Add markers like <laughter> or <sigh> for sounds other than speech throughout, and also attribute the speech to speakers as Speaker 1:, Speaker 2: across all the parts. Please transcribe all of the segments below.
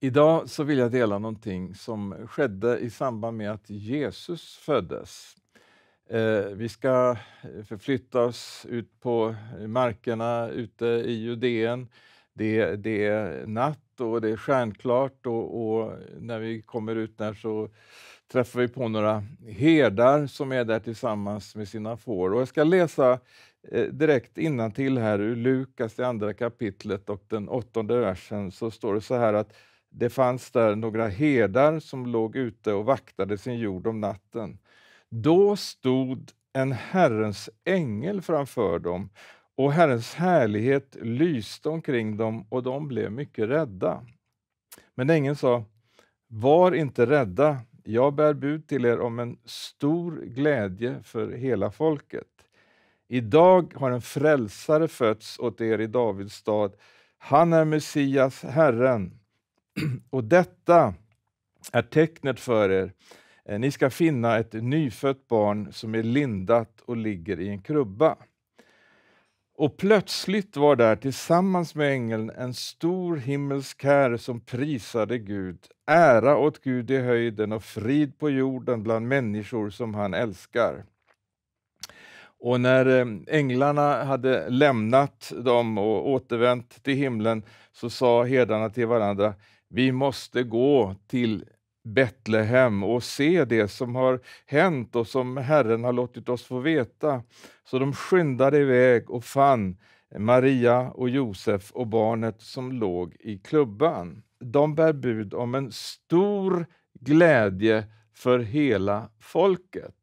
Speaker 1: Idag så vill jag dela någonting som skedde i samband med att Jesus föddes. Eh, vi ska eh, förflytta oss ut på markerna ute i Judeen. Det, det är natt och det är stjärnklart och, och, när vi kommer ut där så träffar vi på några herdar som är där tillsammans med sina får. Och jag ska läsa eh, direkt till här ur Lukas, det andra kapitlet och den åttonde versen, så står det så här att det fanns där några herdar som låg ute och vaktade sin jord om natten. Då stod en Herrens ängel framför dem och Herrens härlighet lyste omkring dem och de blev mycket rädda. Men ängeln sa, var inte rädda, jag bär bud till er om en stor glädje för hela folket. Idag har en frälsare fötts åt er i Davids stad. Han är Messias, Herren. <clears throat> och detta är tecknet för er. Eh, ni ska finna ett nyfött barn som är lindat och ligger i en krubba. Och plötsligt var där tillsammans med ängeln en stor himmelsk här som prisade Gud. Ära åt Gud i höjden och frid på jorden bland människor som han älskar. Och när eh, änglarna hade lämnat dem och återvänt till himlen så sa herdarna till varandra vi måste gå till Betlehem och se det som har hänt och som Herren har låtit oss få veta. Så de skyndade iväg och fann Maria och Josef och barnet som låg i klubban. De bär bud om en stor glädje för hela folket.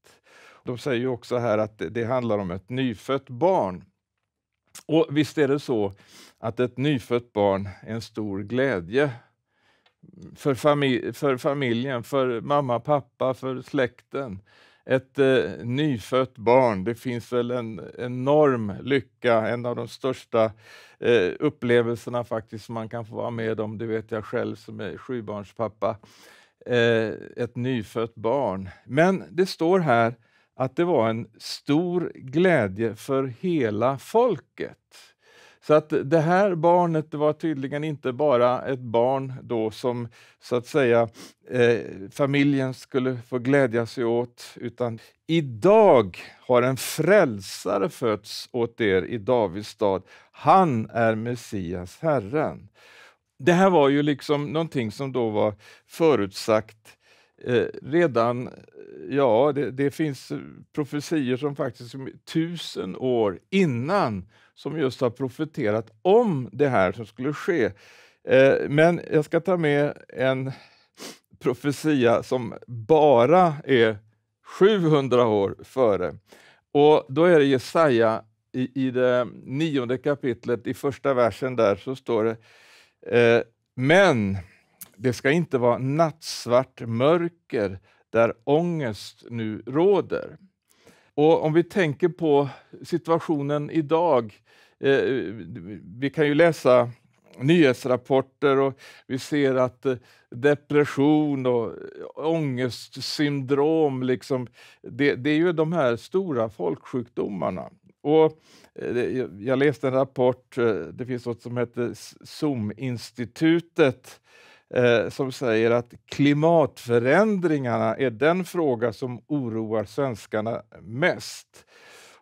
Speaker 1: De säger ju också här att det handlar om ett nyfött barn. Och visst är det så att ett nyfött barn är en stor glädje för, fami för familjen, för mamma, pappa, för släkten. Ett eh, nyfött barn, det finns väl en enorm lycka, en av de största eh, upplevelserna faktiskt som man kan få vara med om, det vet jag själv som är sjubarnspappa. Eh, ett nyfött barn. Men det står här att det var en stor glädje för hela folket. Så att det här barnet var tydligen inte bara ett barn då som så att säga eh, familjen skulle få glädja sig åt, utan idag har en frälsare fötts åt er i Davids stad. Han är Messias, Herren. Det här var ju liksom någonting som då var förutsagt Eh, redan, ja, det, det, finns eh, profetier som faktiskt är tusen år innan som just har profeterat om det här som skulle ske. Eh, men jag ska ta med en profetia som bara är 700 år före. Och Då är det Jesaja i, i det nionde kapitlet, i första versen där, så står det eh, Men det ska inte vara nattsvart mörker där ångest nu råder. Och om vi tänker på situationen idag, eh, vi kan ju läsa nyhetsrapporter och vi ser att depression och ångestsyndrom, liksom, det, det är ju de här stora folksjukdomarna. Och jag läste en rapport, det finns något som heter SOM-institutet, eh, som säger att klimatförändringarna är den fråga som oroar svenskarna mest.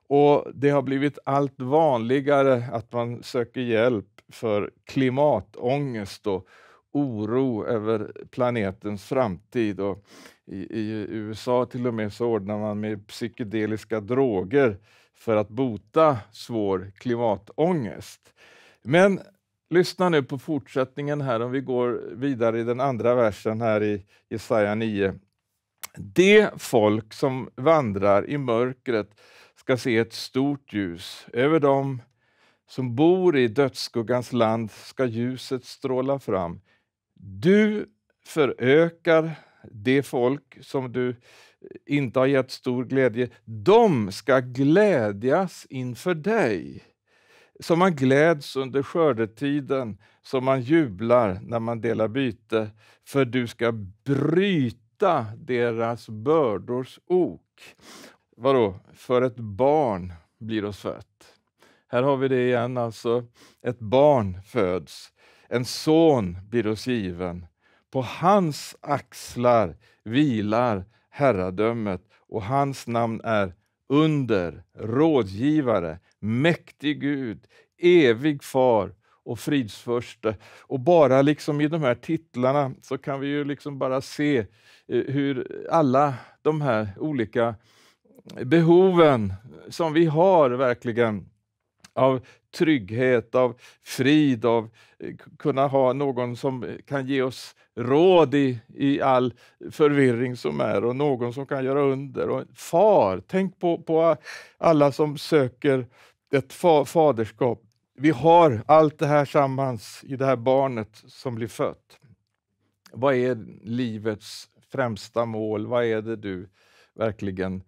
Speaker 1: Och Det har blivit allt vanligare att man söker hjälp för klimatångest och oro över planetens framtid. Och i, i, USA till och med så ordnar man med psykedeliska droger för att bota svår klimatångest. Men Lyssna nu på fortsättningen här, om vi går vidare i den andra versen här i Jesaja 9. Det folk som vandrar i mörkret ska se ett stort ljus. Över dem som bor i dödsskuggans land ska ljuset stråla fram. Du förökar det folk som du inte har gett stor glädje. De ska glädjas inför dig som man gläds under skördetiden, som man jublar när man delar byte, för du ska bryta deras bördors ok. Vadå? För ett barn blir oss fött. Här har vi det igen, alltså. Ett barn föds, en son blir oss given. På hans axlar vilar herradömet och hans namn är under, rådgivare, mäktig Gud, evig far och fridsförste. Och bara liksom i de här titlarna så kan vi ju liksom bara se eh, hur alla de här olika behoven som vi har verkligen av trygghet, av frid, av eh, kunna ha någon som eh, kan ge oss råd i, i all förvirring som är och någon som kan göra under. Och far, tänk på, på alla som söker ett fa faderskap. Vi har allt det här sammans i det här barnet som blir fött. Vad är livets främsta mål? Vad är det du verkligen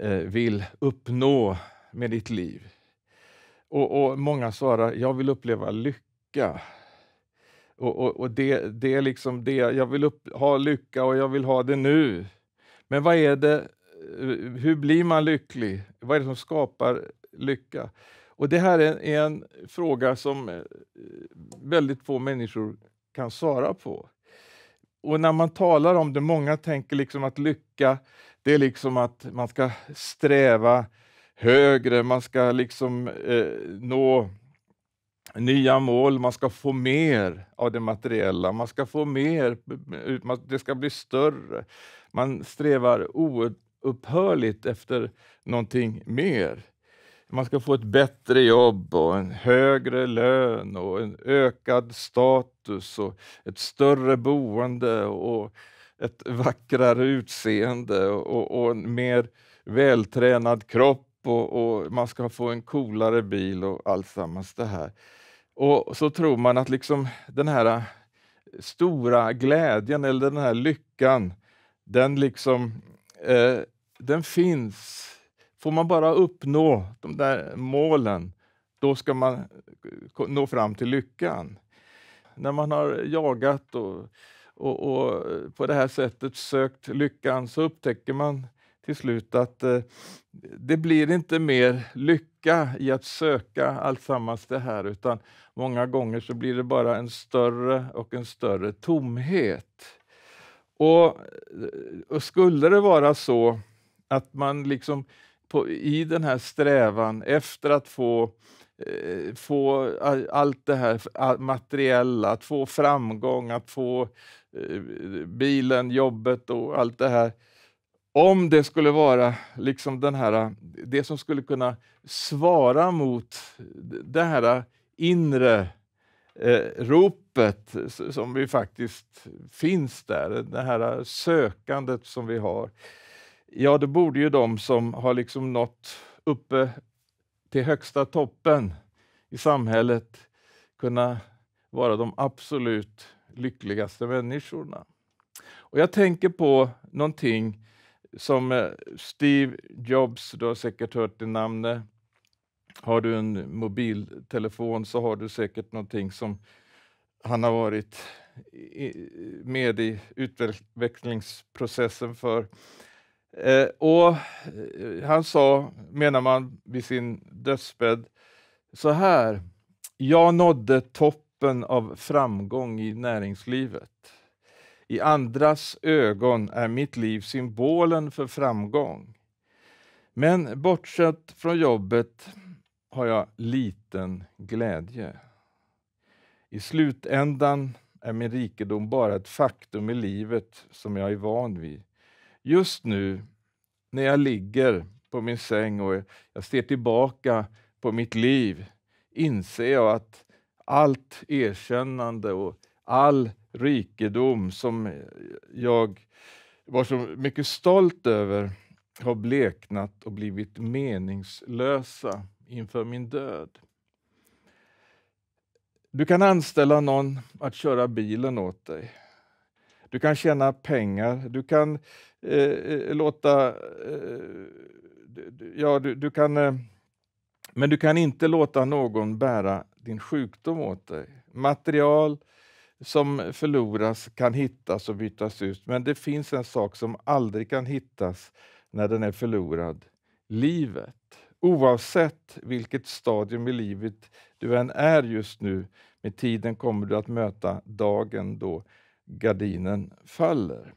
Speaker 1: eh, vill uppnå med ditt liv? Och, och Många svarar jag vill uppleva lycka. Och, och, och det, det är liksom det, jag vill upp, ha lycka och jag vill ha det nu. Men vad är det, eh, hur blir man lycklig? Vad är det som skapar lycka? Och Det här är en, är en fråga som eh, väldigt få människor kan svara på. Och när man talar om det, många tänker liksom att lycka, det är liksom att man ska sträva högre, man ska liksom eh, nå nya mål, man ska få mer av det materiella, man ska få mer, det ska bli större. Man strävar oupphörligt efter någonting mer. Man ska få ett bättre jobb och en högre lön och en ökad status och ett större boende och ett vackrare utseende och, och en mer vältränad kropp och, och, man ska få en coolare bil och alltsammans det här. Och så tror man att liksom den här eh, stora glädjen eller den här lyckan, den liksom eh, den finns. Får man bara uppnå de där målen, då ska man eh, nå fram till lyckan. När man har jagat och, och, och på det här sättet sökt lyckan så upptäcker man till slut att eh, det blir inte mer lycka i att söka alltsammans det här, utan många gånger så blir det bara en större och en större tomhet. Och, eh, och skulle det vara så att man liksom på, i den här strävan efter att få eh, få allt det här materiella, att få framgång, att få eh, bilen, jobbet och allt det här om det skulle vara liksom den här, det som skulle kunna svara mot det här inre eh, ropet som vi faktiskt finns där, det här sökandet som vi har. Ja, då borde ju de som har liksom nått uppe till högsta toppen i samhället kunna vara de absolut lyckligaste människorna. Och jag tänker på någonting som eh, Steve Jobs, du har säkert hört det namnet. Har du en mobiltelefon så har du säkert någonting som han har varit med i utvecklingsprocessen för. Eh, och eh, han sa, menar man, vid sin dödsbädd så här. Jag nådde toppen av framgång i näringslivet. I andras ögon är mitt liv symbolen för framgång. Men bortsett från jobbet har jag liten glädje. I slutändan är min rikedom bara ett faktum i livet som jag är van vid. Just nu, när jag ligger på min säng och jag ser tillbaka på mitt liv, inser jag att allt erkännande och all rikedom som jag var så mycket stolt över har bleknat och blivit meningslösa inför min död. Du kan anställa någon att köra bilen åt dig. Du kan tjäna pengar, du kan eh, låta... Eh, ja, du, du kan... Eh, men du kan inte låta någon bära din sjukdom åt dig. Material, som förloras kan hittas och bytas ut, men det finns en sak som aldrig kan hittas när den är förlorad. Livet. Oavsett vilket stadium i livet du än är just nu, med tiden kommer du att möta dagen då gardinen faller.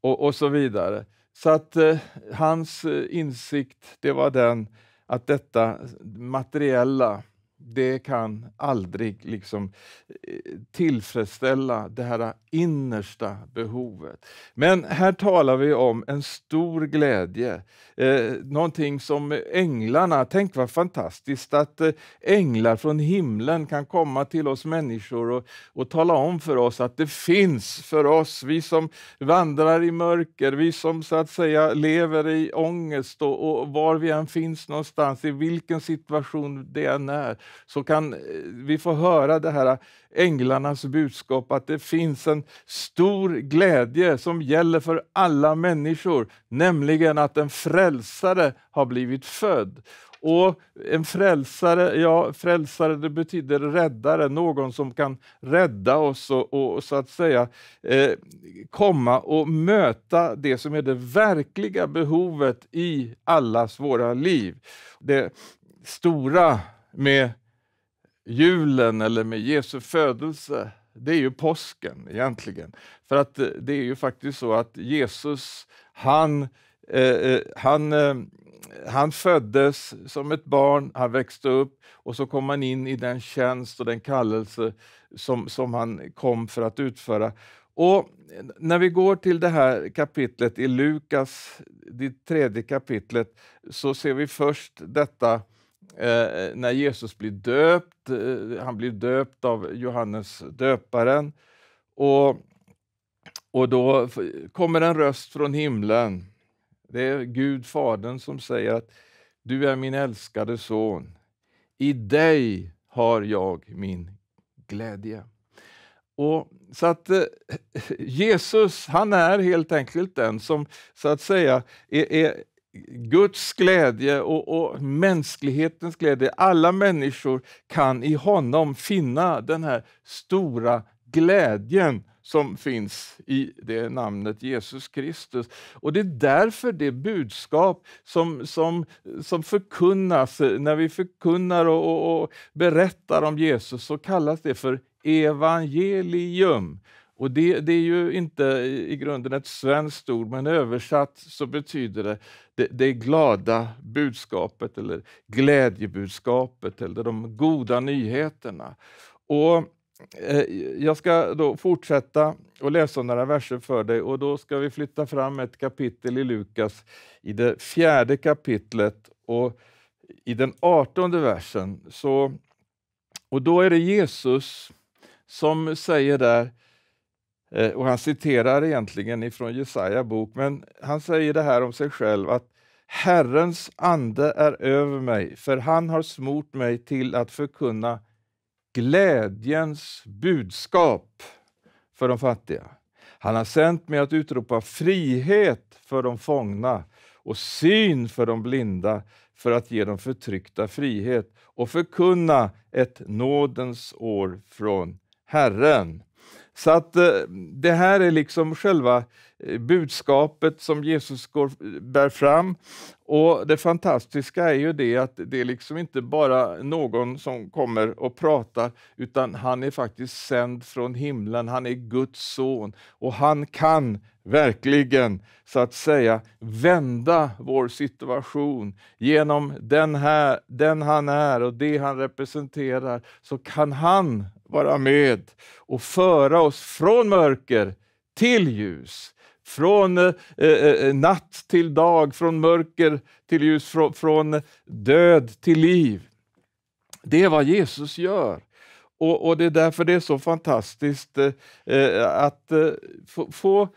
Speaker 1: Och, och så vidare. Så att eh, hans eh, insikt, det var den att detta materiella, det kan aldrig liksom eh, tillfredsställa det här innersta behovet. Men här talar vi om en stor glädje, eh, någonting som änglarna, tänk vad fantastiskt att eh, änglar från himlen kan komma till oss människor och, och tala om för oss att det finns för oss, vi som vandrar i mörker, vi som så att säga lever i ångest och, och var vi än finns någonstans, i vilken situation det än är, så kan eh, vi få höra det här eh, änglarnas budskap att det finns en en stor glädje som gäller för alla människor, nämligen att en frälsare har blivit född. Och en frälsare, ja, frälsare det betyder räddare, någon som kan rädda oss och, och så att säga eh, komma och möta det som är det verkliga behovet i allas våra liv. Det stora med julen eller med Jesu födelse det är ju påsken egentligen. För att eh, det är ju faktiskt så att Jesus, han, eh, eh, han, eh, han föddes som ett barn, han växte upp och så kom han in i den tjänst och den kallelse som, som han kom för att utföra. Och När vi går till det här kapitlet i Lukas, det tredje kapitlet, så ser vi först detta Eh, när Jesus blir döpt, eh, han blir döpt av Johannes döparen, och, och då kommer en röst från himlen. Det är Gud, Fadern, som säger att du är min älskade son. I dig har jag min glädje. Och, så att eh, <laughs> Jesus, han är helt enkelt den som så att säga är, Guds glädje och, och, mänsklighetens glädje. Alla människor kan i honom finna den här stora glädjen som finns i det namnet Jesus Kristus. Och Det är därför det budskap som, som, som förkunnas, när vi förkunnar och, och, och berättar om Jesus, så kallas det för evangelium. Och det, det, är ju inte i grunden ett svenskt ord, men översatt så betyder det, det det, glada budskapet eller glädjebudskapet eller de goda nyheterna. Och eh, jag ska då fortsätta och läsa några verser för dig och då ska vi flytta fram ett kapitel i Lukas i det fjärde kapitlet och i den artonde versen. Så, och då är det Jesus som säger där Eh, och han citerar egentligen ifrån Jesaja bok, men han säger det här om sig själv att Herrens ande är över mig, för han har smort mig till att förkunna glädjens budskap för de fattiga. Han har sänt mig att utropa frihet för de fångna och syn för de blinda för att ge de förtryckta frihet och förkunna ett nådens år från Herren. Så att eh, det här är liksom själva eh, budskapet som Jesus går, bär fram. Och Det fantastiska är ju det att det är liksom inte bara någon som kommer och pratar, utan han är faktiskt sänd från himlen, han är Guds son och han kan verkligen, så att säga, vända vår situation. Genom den, här, den han är och det han representerar så kan han vara med och föra oss från mörker till ljus, från eh, eh, eh natt till dag, från mörker till ljus, från, från död till liv. Det är vad Jesus gör. Och, och, det är därför det är så fantastiskt eh, eh att eh, få, få, eh,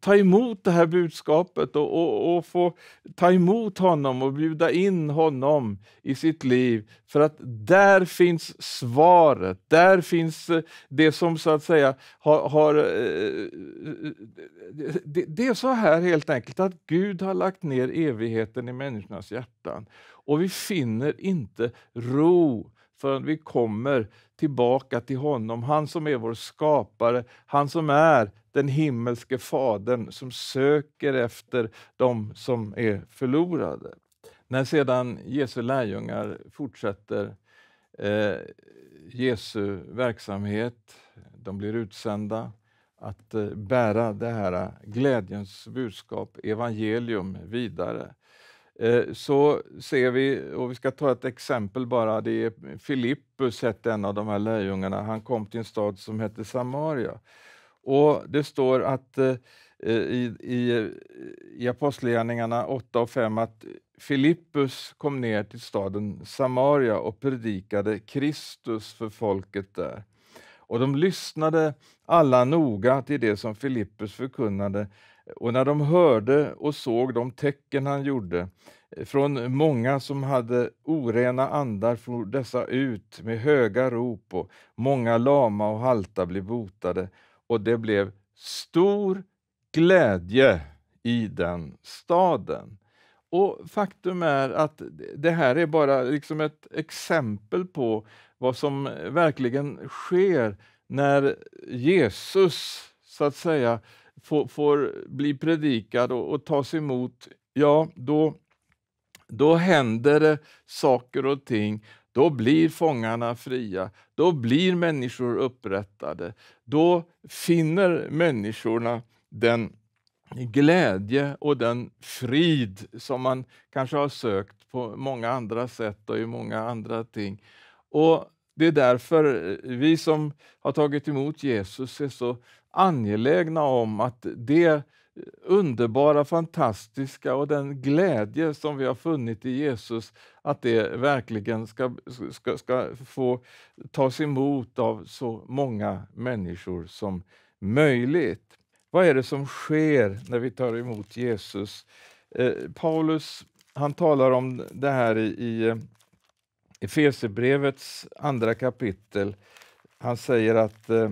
Speaker 1: ta emot det här budskapet och, och, och, få ta emot honom och bjuda in honom i sitt liv. För att där finns svaret, där finns eh, det som så att säga har... har eh, det, det är så här helt enkelt att Gud har lagt ner evigheten i människornas hjärtan och vi finner inte ro förrän vi kommer tillbaka till honom, han som är vår skapare, han som är den himmelske Fadern som söker efter dem som är förlorade. När sedan Jesu lärjungar fortsätter eh, Jesu verksamhet, de blir utsända att eh, bära det här glädjens budskap, evangelium, vidare Eh, så ser vi, och vi ska ta ett exempel bara, det är Filippus hette en av de här lärjungarna, han kom till en stad som hette Samaria. Och det står att eh, eh, i, i, i Apostlagärningarna 8 och 5 att Filippus kom ner till staden Samaria och predikade Kristus för folket där. Och de lyssnade alla noga till det som Filippus förkunnade, och när de hörde och såg de tecken han gjorde eh, från många som hade orena andar for dessa ut med höga rop och många lama och halta blev botade och det blev stor glädje i den staden. Och Faktum är att det här är bara liksom ett exempel på vad som eh, verkligen sker när Jesus, så att säga, får, får bli predikad och, och tas emot, ja, då, då händer det saker och ting. Då blir fångarna fria, då blir människor upprättade. Då finner människorna den glädje och den frid som man kanske har sökt på många andra sätt och i många andra ting. Och Det är därför vi som har tagit emot Jesus är så angelägna om att det underbara, fantastiska och den glädje som vi har funnit i Jesus, att det verkligen ska, ska, ska få tas emot av så många människor som möjligt. Vad är det som sker när vi tar emot Jesus? Eh, Paulus han talar om det här i, i eh, Efesebrevets andra kapitel. Han säger att eh,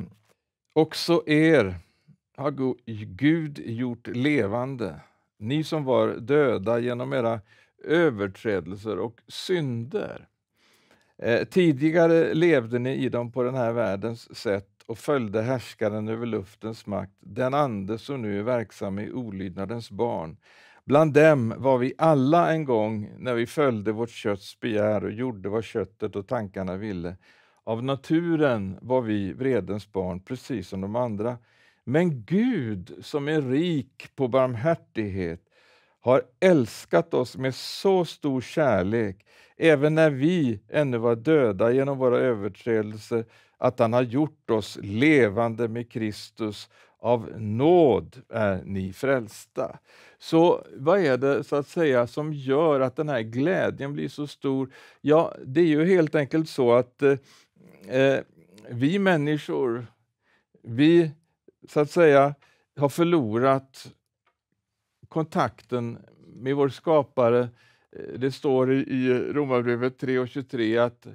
Speaker 1: Också er har Gud gjort levande, ni som var döda genom era överträdelser och synder. Eh, tidigare levde ni i dem på den här världens sätt och följde härskaren över luftens makt, den ande som nu är verksam i olydnadens barn. Bland dem var vi alla en gång när vi följde vårt kötts begär och gjorde vad köttet och tankarna ville. Av naturen var vi vredens barn, precis som de andra. Men Gud, som är rik på barmhärtighet, har älskat oss med så stor kärlek, även när vi ännu var döda genom våra överträdelser, att han har gjort oss levande med Kristus. Av nåd är ni frälsta. Så vad är det så att säga som gör att den här glädjen blir så stor? Ja, det är ju helt enkelt så att eh, eh, vi människor, vi så att säga har förlorat kontakten med vår skapare. Eh, det står i Romarbrevet 3.23 att eh,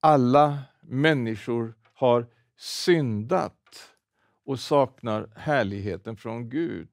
Speaker 1: alla människor har syndat och saknar härligheten från Gud.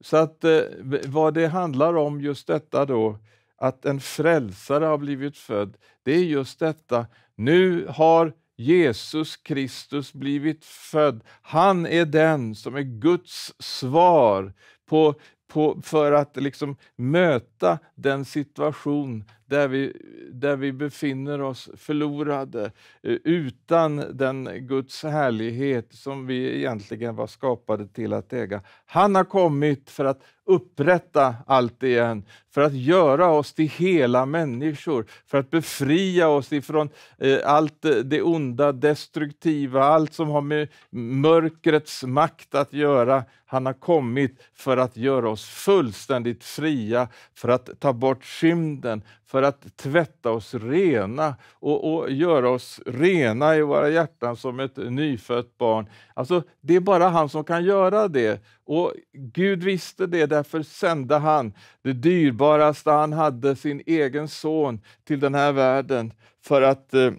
Speaker 1: Så att eh, vad det handlar om just detta då, att en frälsare har blivit född, det är just detta. Nu har Jesus Kristus blivit född. Han är den som är Guds svar på, på, för att liksom möta den situation där vi, där vi befinner oss förlorade eh, utan den Guds härlighet som vi egentligen var skapade till att äga. Han har kommit för att upprätta allt igen, för att göra oss till hela människor, för att befria oss ifrån eh, allt eh, det onda, destruktiva, allt som har med mörkrets makt att göra. Han har kommit för att göra oss fullständigt fria, för att ta bort synden, för att tvätta oss rena och, och, göra oss rena i våra hjärtan som ett nyfött barn. Alltså, det är bara han som kan göra det. Och Gud visste det, därför sände han det dyrbaraste han hade, sin egen son, till den här världen för att eh,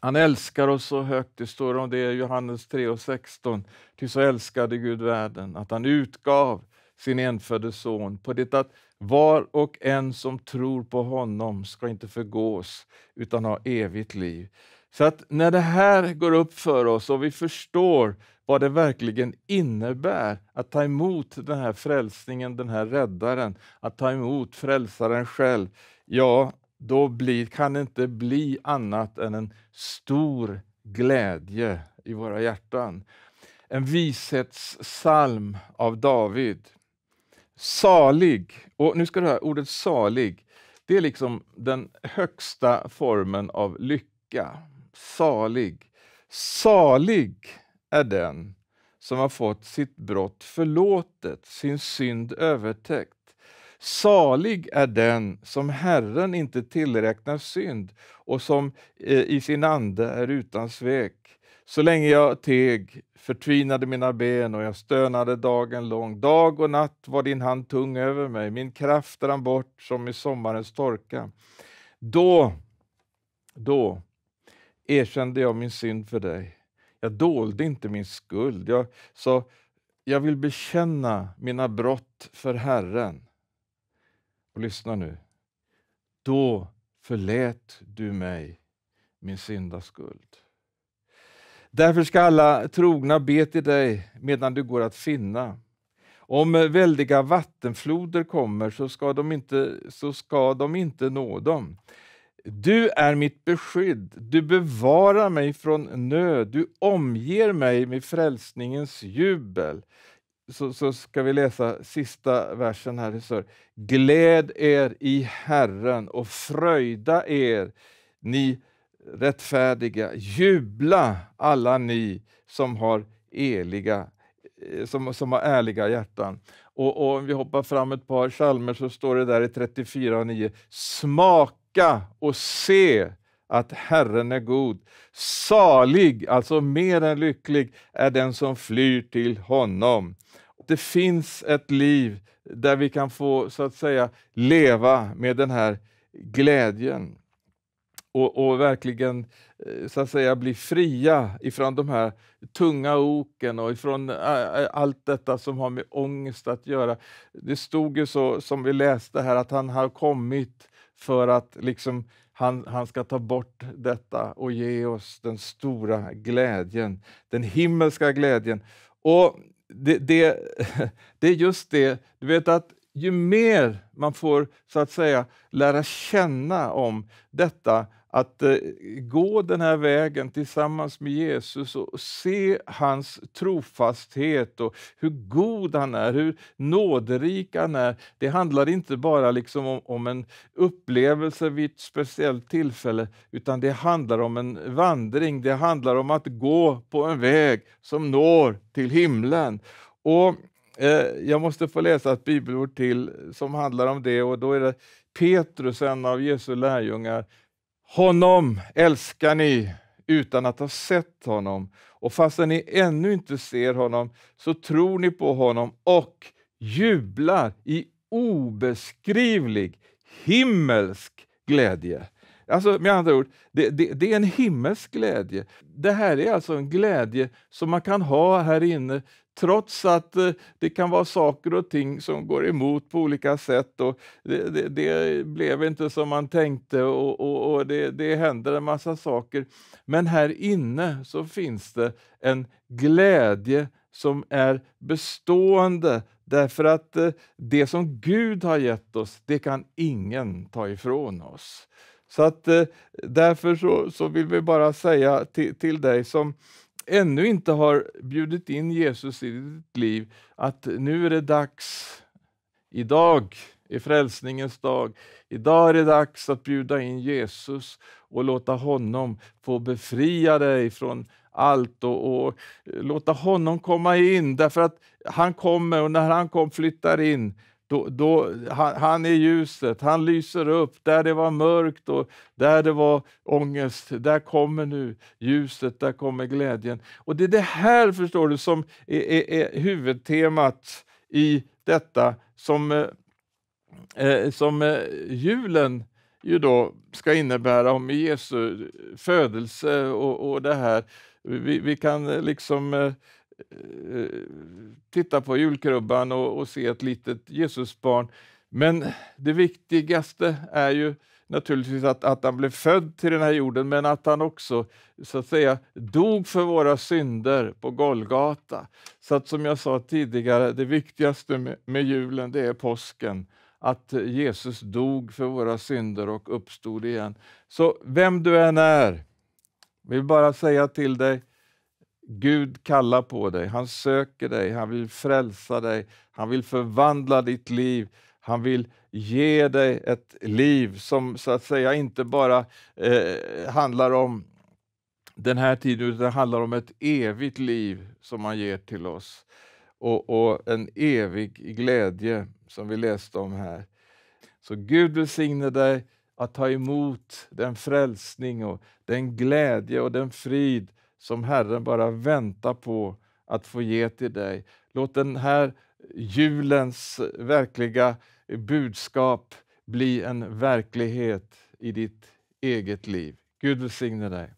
Speaker 1: han älskar oss så högt, det står om det i Johannes 3 och 16. Ty så älskade Gud världen att han utgav sin enfödde son på det att var och en som tror på honom ska inte förgås utan ha evigt liv. Så att när det här går upp för oss och vi förstår vad det verkligen innebär att ta emot den här frälsningen, den här räddaren, att ta emot frälsaren själv, ja, då blir, kan det inte bli annat än en stor glädje i våra hjärtan. En vishetssalm av David. Salig, och nu ska du höra, ordet salig, det är liksom den högsta formen av lycka. Salig. Salig är den som har fått sitt brott förlåtet, sin synd övertäckt. Salig är den som Herren inte tillräknar synd och som eh, i sin ande är utan svek. Så länge jag teg förtvinade mina ben och jag stönade dagen lång. Dag och natt var din hand tung över mig, min kraft rann bort som i sommarens torka. Då, då erkände jag min synd för dig. Jag dolde inte min skuld. Jag sa, jag vill bekänna mina brott för Herren. Och lyssna nu. Då förlät du mig min syndaskuld. skuld. Därför ska alla trogna be till dig medan du går att finna. Om väldiga vattenfloder kommer så ska de inte, så ska de inte nå dem. Du är mitt beskydd, du bevarar mig från nöd, du omger mig med frälsningens jubel. Så, så ska vi läsa sista versen här. Så. Gläd er i Herren och fröjda er, ni rättfärdiga. Jubla alla ni som har, eliga, eh, som, som har ärliga hjärtan. Och, och om vi hoppar fram ett par psalmer så står det där i 34 och 9. Smaka och se att Herren är god. Salig, alltså mer än lycklig, är den som flyr till honom. Det finns ett liv där vi kan få så att säga leva med den här glädjen och, och, verkligen eh, så att säga bli fria ifrån de här tunga oken och ifrån eh, eh, allt detta som har med ångest att göra. Det stod ju så, som vi läste här, att han har kommit för att liksom han, han ska ta bort detta och ge oss den stora glädjen, den himmelska glädjen. Och det, det, <laughs> det är just det, du vet att ju mer man får så att säga lära känna om detta att eh, gå den här vägen tillsammans med Jesus och se hans trofasthet och hur god han är, hur nåderik han är. Det handlar inte bara liksom om, om en upplevelse vid ett speciellt tillfälle, utan det handlar om en vandring. Det handlar om att gå på en väg som når till himlen. Och eh, jag måste få läsa ett bibelord till som handlar om det och då är det Petrus, en av Jesu lärjungar, honom älskar ni utan att ha sett honom, och fastän ni ännu inte ser honom så tror ni på honom och jublar i obeskrivlig himmelsk glädje. Alltså med andra ord, det, det, det, är en himmelsk glädje. Det här är alltså en glädje som man kan ha här inne trots att eh, det kan vara saker och ting som går emot på olika sätt och det, det, det blev inte som man tänkte och, och, och det, det händer en massa saker. Men här inne så finns det en glädje som är bestående därför att eh, det som Gud har gett oss, det kan ingen ta ifrån oss. Så att eh, därför så, så vill vi bara säga till, till dig som ännu inte har bjudit in Jesus i ditt liv, att nu är det dags, idag är frälsningens dag. Idag är det dags att bjuda in Jesus och låta honom få befria dig från allt och, och, låta honom komma in, därför att han kommer och när han kom flyttar in. Då, då, han, han, är ljuset, han lyser upp. Där det var mörkt och där det var ångest, där kommer nu ljuset, där kommer glädjen. Och Det är det här förstår du som är, är, är huvudtemat i detta som, eh, eh som eh, julen ju då ska innebära om Jesu födelse och, och det här. Vi, vi kan liksom eh, Eh, titta på julkrubban och, och se ett litet Jesusbarn. Men det viktigaste är ju naturligtvis att, att han blev född till den här jorden, men att han också så att säga dog för våra synder på Golgata. Så att som jag sa tidigare, det viktigaste med, med julen, det är påsken. Att Jesus dog för våra synder och uppstod igen. Så vem du än är, vill bara säga till dig, Gud kallar på dig, han söker dig, han vill frälsa dig, han vill förvandla ditt liv. Han vill ge dig ett liv som så att säga inte bara eh, handlar om den här tiden, utan det handlar om ett evigt liv som han ger till oss. Och, och en evig glädje som vi läste om här. Så Gud välsigne dig att ta emot den frälsning och den glädje och den frid som Herren bara väntar på att få ge till dig. Låt den här julens verkliga budskap bli en verklighet i ditt eget liv. Gud välsigne dig.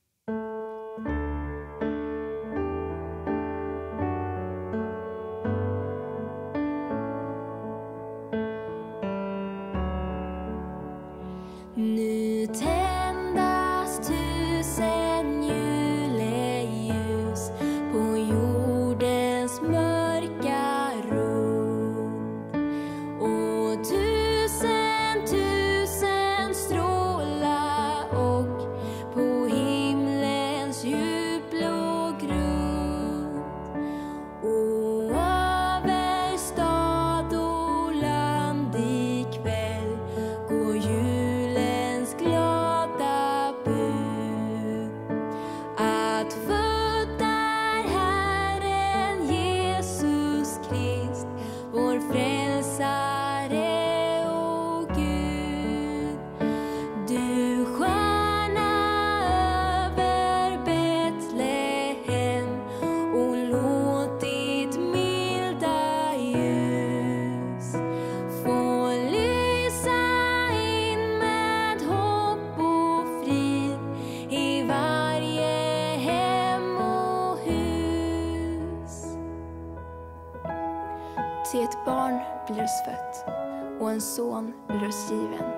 Speaker 2: och en son blir oss given.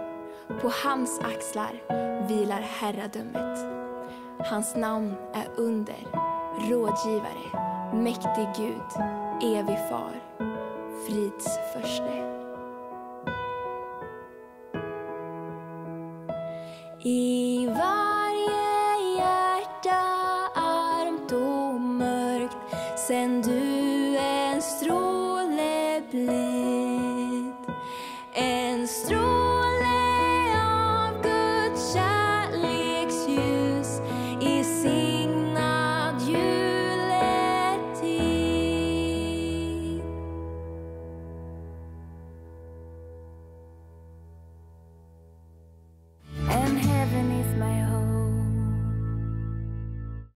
Speaker 2: På hans axlar vilar herradömet. Hans namn är under, rådgivare, mäktig Gud, evig far, frids förste.